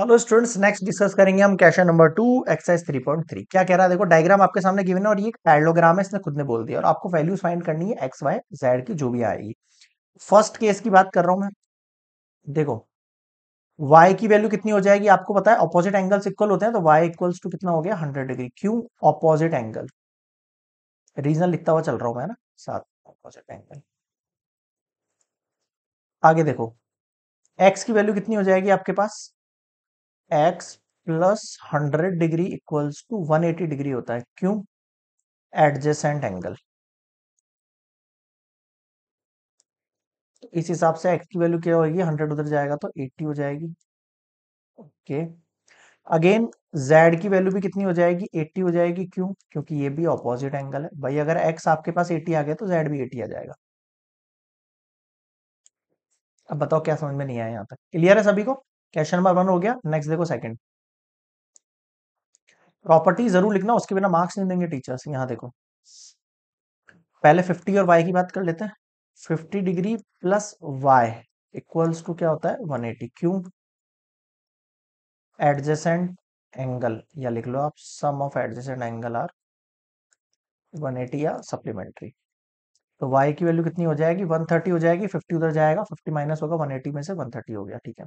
hello students next discuss करेंगे हम question number two exercise three point three क्या कह रहा है देखो डायग्राम आपके सामने गिवन है और ये पैरलोग्राम है इसने खुद ने बोल दिया और आपको वैल्यूज फाइंड करनी है एक्स वाई जेड की जो भी आएगी फर्स्ट केस की बात कर रहा हूं मैं देखो वाई की वैल्यू कितनी हो जाएगी आपको पता है अपोजिट एंगल्स इक्वल होते हैं तो वाई इक्वल्स टू कितना हो गया हंड्रेड डिग्री क्यों अपोजिट एंगल रीजन लिखता हुआ चल रहा हूं मैं ना साथ अपोजिट एंगल आगे देखो एक्स की वैल्यू कितनी हो जाएगी आपके पास x plus hundred degree equals to one eighty degree होता है क्यों एडजेसेंट एंगल तो इस हिसाब से एक्स की वैल्यू क्या होगी हंड्रेड उधर जाएगा तो एट्टी हो जाएगी ओके अगेन z की वैल्यू भी कितनी हो जाएगी एट्टी हो जाएगी क्यों क्योंकि ये भी ऑपोजिट एंगल है भाई अगर एक्स आपके पास एट्टी आ गया तो z भी एट्टी आ जाएगा अब बताओ क्या समझ में नहीं आया यहां तक क्लियर है सभी को क्वेश्चन नंबर वन हो गया नेक्स्ट देखो सेकंड प्रॉपर्टी जरूर लिखना उसके बिना मार्क्स नहीं देंगे टीचर्स यहां देखो पहले 50 और y की बात कर लेते हैं 50 degree plus y equals to क्या होता है 180 क्यों एडजेसेंट एंगल या लिख लो आप sum of adjacent angle are 180 या सप्लीमेंट्री तो y की वैल्यू कितनी हो जाएगी 130 हो जाएगी 50 उधर जाएगा 50 माइनस होगा 180 में से 130 हो गया ठीक है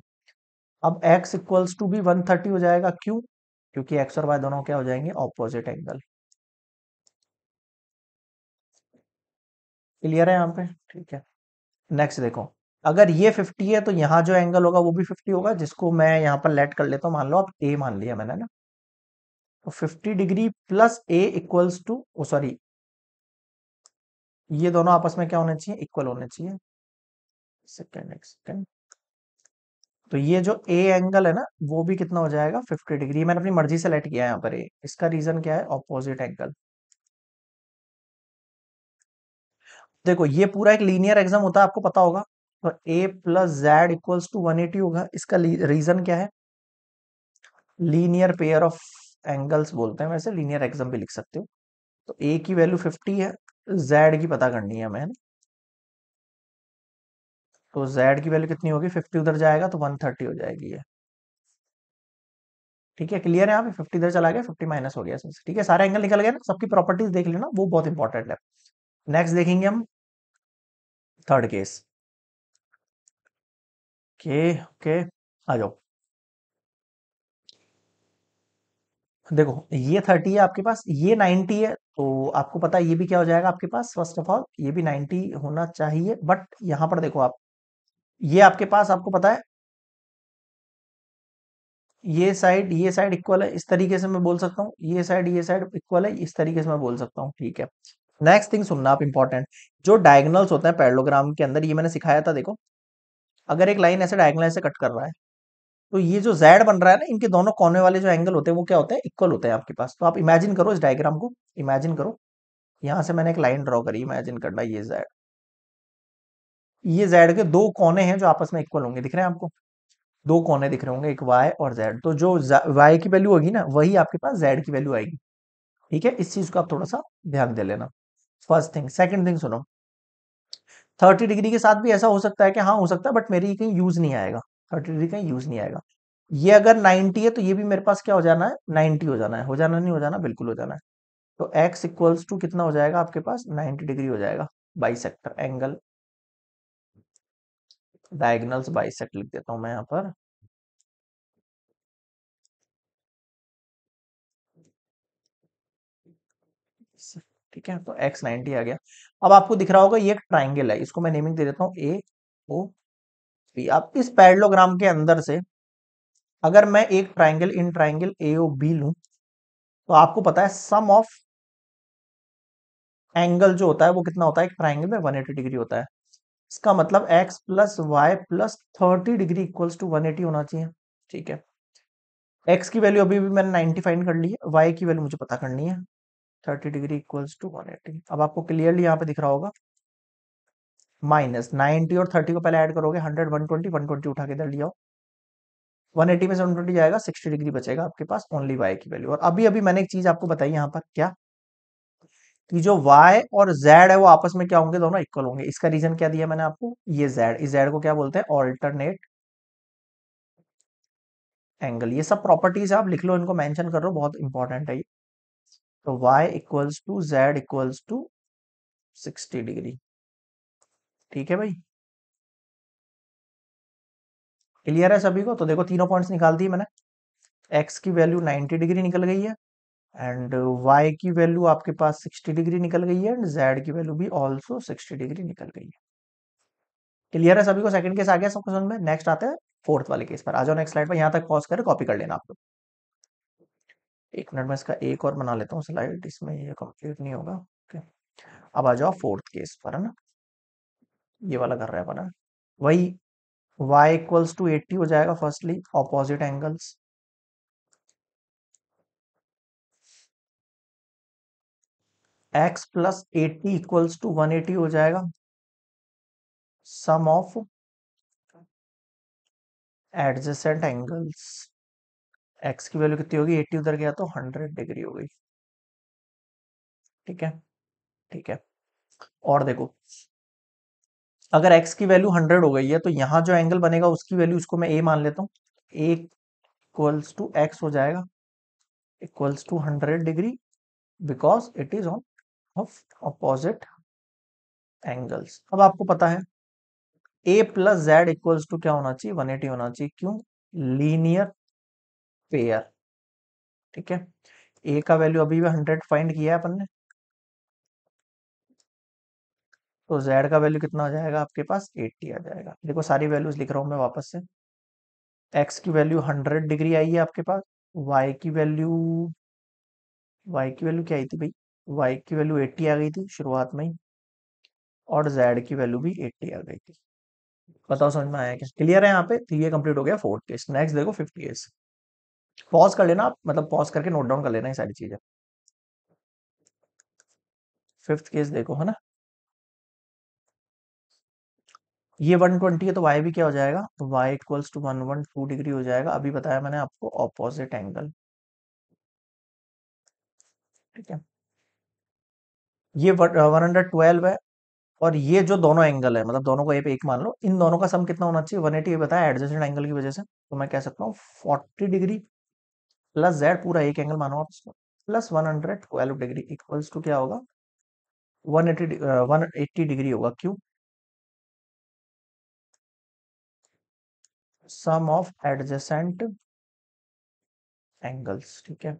अब x इक्वल्स टू भी 130 हो जाएगा क्यों क्योंकि x और y दोनों क्या हो जाएंगे ऑपोजिट एंगल क्लियर है यहां पे ठीक है नेक्स्ट देखो अगर ये 50 है तो यहां जो एंगल होगा वो भी 50 होगा जिसको मैं यहां पर लेट कर लेता हूं मान लो आप a मान लिया मैंने ना तो 50 degree plus a equals to oh sorry ये दोनों आपस में क्या होने चाहिए इक्वल होने चाहिए सेकेंड एक्सेंड तो ये जो ए एंगल है ना वो भी कितना हो जाएगा 50 डिग्री मैंने अपनी मर्जी से लेट किया है यहाँ पर ए इसका रीजन क्या है ऑपोजिट एंगल देखो ये पूरा एक लीनियर एग्जाम होता है आपको पता होगा तो a plus z equals to one eighty होगा इसका रीजन क्या है लीनियर पेयर ऑफ एंगल्स बोलते हैं वैसे लीनियर एग्जाम भी लिख सकते हो तो ए की वैल्यू फिफ्टी है जेड की पता करनी है मैंने तो जेड की वैल्यू कितनी होगी फिफ्टी उधर जाएगा तो वन थर्टी हो जाएगी ये ठीक है क्लियर है यहाँ पे फिफ्टी इधर चला गया फिफ्टी माइनस हो गया ठीक है सारे एंगल निकल गए ना सबकी प्रॉपर्टीज देख लेना वो बहुत इंपॉर्टेंट है नेक्स्ट देखेंगे हम थर्ड केस के ओके आ जाओ देखो ये थर्टी है आपके पास ये नाइनटी है तो आपको पता है ये भी क्या हो जाएगा आपके पास फर्स्ट ऑफ ऑल ये भी नाइनटी होना चाहिए बट यहाँ पर देखो आप ये आपके पास आपको पता है ये साइड ये साइड इक्वल है इस तरीके से मैं बोल सकता हूँ ये साइड ये साइड इक्वल है इस तरीके से मैं बोल सकता हूँ ठीक है नेक्स्ट थिंग सुनना आप इंपॉर्टेंट जो डायगनल्स होते हैं पैरलोग्राम के अंदर ये मैंने सिखाया था देखो अगर एक लाइन ऐसे डायगनल ऐसे कट कर रहा है तो ये जो जेड बन रहा है ना इनके दोनों कोने वाले जो एंगल होते हैं वो क्या होते हैं इक्वल होते हैं आपके पास तो आप इमेजिन करो इस डायग्राम को इमेजिन करो यहां से मैंने एक लाइन ड्रॉ करी इमेजिन करना ये जेड ये जेड के दो कोने हैं जो आपस में इक्वल होंगे दिख रहे हैं आपको दो कोने दिख रहे होंगे एक वाई और जेड तो जो वाई की वैल्यू होगी ना वही आपके पास जेड की वैल्यू आएगी ठीक है इस चीज को आप थोड़ा सा ध्यान दे लेना फर्स्ट थिंग सेकेंड थिंग सुनो थर्टी डिग्री के साथ भी ऐसा हो सकता है कि हाँ हो सकता है बट मेरी कहीं यूज नहीं आएगा थर्टी डिग्री कहीं यूज नहीं आएगा ये अगर 90 है तो ये भी मेरे पास क्या हो जाना है 90 हो जाना है हो जाना नहीं हो जाना बिल्कुल हो जाना है तो x इक्वल्स टू कितना हो जाएगा आपके पास 90 डिग्री हो जाएगा bisector angle diagonals bisect लिख देता हूं मैं यहाँ पर ठीक है तो एक्स नाइनटी आ गया अब आपको दिख रहा होगा ये एक ट्राइंगल है इसको मैं नेमिंग दे देता हूं ए ओ बी अब इस पैरलोग्राम के अंदर से अगर मैं एक triangle in triangle A O B लू तो आपको पता है सम ऑफ एंगल जो होता है वो कितना होता है एक ट्राइंगल में 180 डिग्री होता है इसका मतलब x plus y plus thirty degree equals to one eighty होना चाहिए ठीक है x की वैल्यू अभी भी मैंने नाइनटी फाइन कर ली है y की वैल्यू मुझे पता करनी है thirty degree equals to one eighty अब आपको क्लियरली यहाँ पे दिख रहा होगा माइनस नाइनटी और थर्टी को पहले ऐड करोगे hundred one twenty one twenty उठा के इधर लिया वन एटी में से वन ट्वेंटी जाएगा सिक्सटी डिग्री बचेगा आपके पास ओनली वाई की वैल्यू और अभी अभी मैंने एक चीज आपको बताई यहाँ पर क्या कि जो y और z है वो आपस में क्या होंगे दोनों इक्वल होंगे इसका रीजन क्या दिया मैंने आपको ये z इस z को क्या बोलते हैं ऑल्टरनेट एंगल ये सब प्रॉपर्टीज आप लिख लो इनको मेंशन कर लो बहुत इंपॉर्टेंट है ये तो y equals to z equals to sixty degree ठीक है भाई क्लियर है सभी को तो देखो तीनों पॉइंट्स निकाल दिए मैंने एक्स की वैल्यू नाइनटी डिग्री निकल गई है एंड वाई uh, की वैल्यू आपके पास 60 डिग्री निकल गई है एंड जेड की वैल्यू भी ऑल्सो 60 डिग्री निकल गई है क्लियर है सभी को सेकंड केस आ गया सबको समझ में नेक्स्ट आते हैं फोर्थ वाले केस पर आ जाओ नेक्स्ट स्लाइड पर यहाँ तक पॉज कर कॉपी कर लेना आप लोग एक मिनट में इसका एक और बना लेता हूँ स्लाइड इसमें ये कंप्लीट नहीं होगा ओके अब आ जाओ फोर्थ केस पर है ना ये वाला कर रहा है अपना वही y इक्वल्स टू एट्टी हो जाएगा firstly opposite angles x plus eighty equals to one eighty हो जाएगा sum of adjacent angles x की वैल्यू कितनी होगी एटी उधर गया तो हंड्रेड डिग्री हो गई ठीक है ठीक है और देखो अगर एक्स की वैल्यू हंड्रेड हो गई है तो यहां जो एंगल बनेगा उसकी वैल्यू उसको मैं ए मान लेता हूँ ए इक्वल्स टू एक्स हो जाएगा equals to hundred degree because it is on of opposite angles अब आपको पता है a plus z equals to क्या होना चाहिए 180 होना चाहिए क्यों लीनियर पेयर ठीक है ए का वैल्यू अभी भी 100 फाइंड किया है अपन ने तो जेड का वैल्यू कितना आ जाएगा आपके पास 80 आ जाएगा देखो सारी वैल्यूज लिख रहा हूं मैं वापस से एक्स की वैल्यू 100 डिग्री आई है आपके पास वाई की वैल्यू वाई की वैल्यू क्या आई थी भाई वाई की वैल्यू एट्टी आ गई थी शुरुआत में ही और जेड की वैल्यू भी एट्टी आ गई थी बताओ समझ में आया क्या क्लियर है यहाँ पे तो ये कंप्लीट हो गया फोर्थ केस नेक्स्ट देखो फिफ्थ केस पॉज कर लेना आप मतलब पॉज करके नोट डाउन कर लेना ये सारी चीजें फिफ्थ केस देखो है ना ये 120 है तो y भी क्या हो जाएगा तो y equals to one one two degree हो जाएगा अभी बताया मैंने आपको ऑपोजिट एंगल ठीक है ये वन हंड्रेड ट्वेल्व है और ये जो दोनों एंगल है मतलब दोनों को ए पे एक मान लो इन दोनों का सम कितना होना चाहिए वन एटी बताया एडजस्टेड एंगल की वजह से तो मैं कह सकता हूँ फोर्टी डिग्री प्लस जेड पूरा एक एंगल मानो आप इसको plus one hundred twelve degree equals to क्या होगा one eighty one eighty degree होगा क्यों सम ऑफ एडजेसेंट एंगल्स ठीक है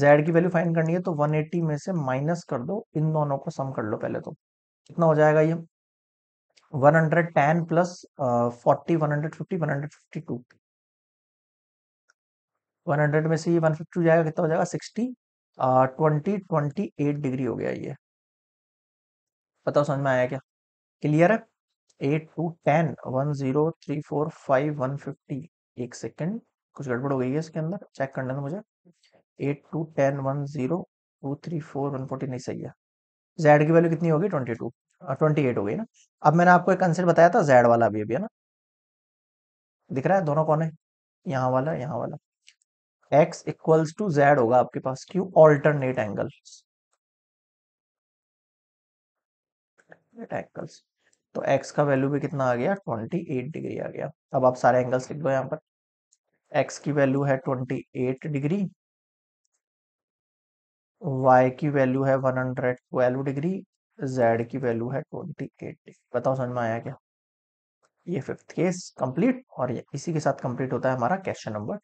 जेड की वैल्यू फाइन करनी है तो 180 में से माइनस कर दो इन दोनों को सम कर लो पहले तो कितना हो जाएगा ये 110 plus forty one hundred fifty one hundred fifty to one hundred में से ये वन फिफ्टी जाएगा कितना हो जाएगा sixty twenty twenty eight degree हो गया ये बताओ समझ में आया क्या क्लियर है eight two ten one zero three four five one fifty एक सेकेंड कुछ गड़बड़ हो गई है इसके अंदर चेक करना था मुझे eight two ten one zero two three four one forty नहीं सही है जेड की वैल्यू कितनी होगी ट्वेंटी टू ट्वेंटी एट हो गई ना अब मैंने आपको एक कंसेप्ट बताया था जेड वाला अभी अभी है ना दिख रहा है दोनों कौन है यहाँ वाला यहाँ वाला एक्स इक्वल्स टू जेड होगा आपके पास क्यू ऑल्टरनेट एंगल एंगल्स तो एक्स का वैल्यू भी कितना आ गया ट्वेंटी एट डिग्री आ गया अब आप सारे एंगल्स लिख दो यहाँ पर एक्स की वैल्यू है ट्वेंटी एट डिग्री वाई की वैल्यू है one hundred twelve degree z की वैल्यू है ट्वेंटी एट डिग्री बताओ समझ में आया क्या ये फिफ्थ केस कंप्लीट और ये इसी के साथ कंप्लीट होता है हमारा क्वेश्चन नंबर